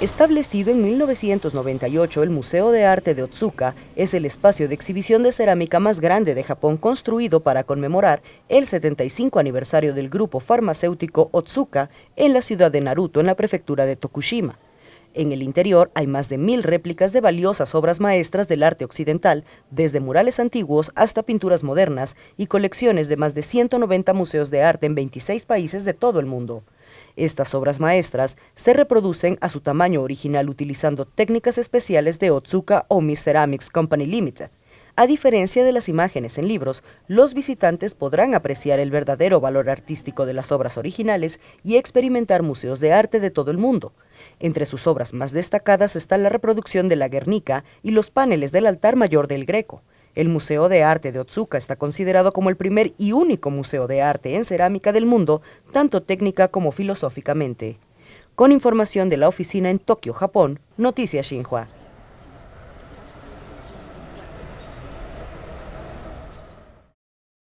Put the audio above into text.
Establecido en 1998, el Museo de Arte de Otsuka es el espacio de exhibición de cerámica más grande de Japón construido para conmemorar el 75 aniversario del grupo farmacéutico Otsuka en la ciudad de Naruto, en la prefectura de Tokushima. En el interior hay más de mil réplicas de valiosas obras maestras del arte occidental, desde murales antiguos hasta pinturas modernas y colecciones de más de 190 museos de arte en 26 países de todo el mundo. Estas obras maestras se reproducen a su tamaño original utilizando técnicas especiales de Otsuka Omi Ceramics Company Limited. A diferencia de las imágenes en libros, los visitantes podrán apreciar el verdadero valor artístico de las obras originales y experimentar museos de arte de todo el mundo. Entre sus obras más destacadas está la reproducción de la Guernica y los paneles del altar mayor del Greco. El Museo de Arte de Otsuka está considerado como el primer y único museo de arte en cerámica del mundo, tanto técnica como filosóficamente. Con información de la oficina en Tokio, Japón, Noticias Xinhua.